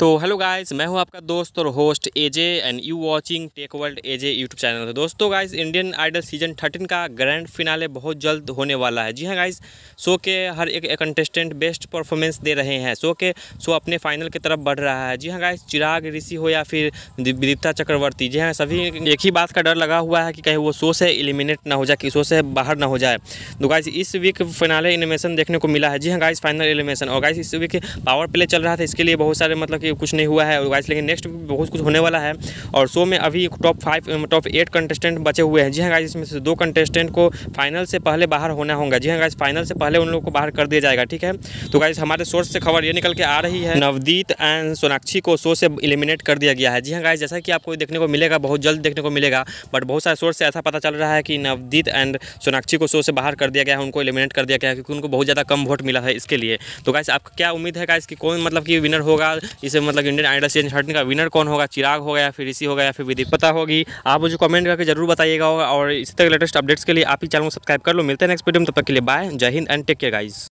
तो hello guys मैं हूं आपका दोस्त और host AJ and you watching tech world AJ YouTube channel तो दोस्तों guys Indian Idol season thirteen का ग्रैंड फिनाले बहुत जल्द होने वाला है जी हां गाइस शो के हर एक कंटेस्टेंट बेस्ट परफॉर्मेंस दे रहे हैं शो के शो अपने फाइनल की तरफ बढ़ रहा है जी हाँ गाइस चिराग ऋषि हो या फिर दीप्ता चक्रवर्ती जी हाँ सभी एक ही बात का डर लगा हुआ है कि कहीं वो शो से एलिमिनेट ना हो जाए कि शो से बाहर ना हो जाए तो गाइस इस वीक फिनाले एनिमेशन देखने को मिला है जी हाँ गाइस फाइनल एलिमेशन और गाइस इस वीक पावर प्ले चल रहा था इसके लिए बहुत सारे मतलब कि कुछ नहीं हुआ है वाइस लेकिन नेक्स्ट बहुत कुछ होने वाला है और शो में अभी top five top eight contestant बचे हुए हैं जी हाँ गाइज इसमें से दो कंटेस्टेंट को फाइनल से पहले बाहर होना होगा जी हाँ गाइज फाइनल से पहले उन लोगों को बाहर कर दिया जाएगा ठीक है तो गाइज हमारे सोर्स से खबर ये निकल के आ रही है नवदीत एंड सोनाक्षी को शो से इलिमिनेट कर दिया गया है जी हाँ गाइज जैसा कि आपको देखने को मिलेगा बहुत जल्द देखने को मिलेगा बट बहुत सारे सोर्स से ऐसा पता चल रहा है कि नवदीत एंड सोनाक्षी को शो से बाहर कर दिया गया है उनको इलिमिनेट कर दिया गया है क्योंकि उनको बहुत ज़्यादा कम वोट मिला है इसके लिए तो गाइज आपका क्या उम्मीद है गाइज कि कौन मतलब कि विनर होगा इस इसे मतलब इंडियन आइडल सीजन थर्टीन का विनर कौन होगा चिराग होगा या फिर ऋषि होगा या फिर पता होगी आप मुझे कमेंट करके जरूर बताइएगा और इसी तरह लेटेस्ट अपडेट्स के लिए आप ही चैनल को सब्सक्राइब कर लो मिलते हैं नेक्स्ट वीडियो में तब तक के लिए बाय जय हिंद एंड टेक केयर गाइज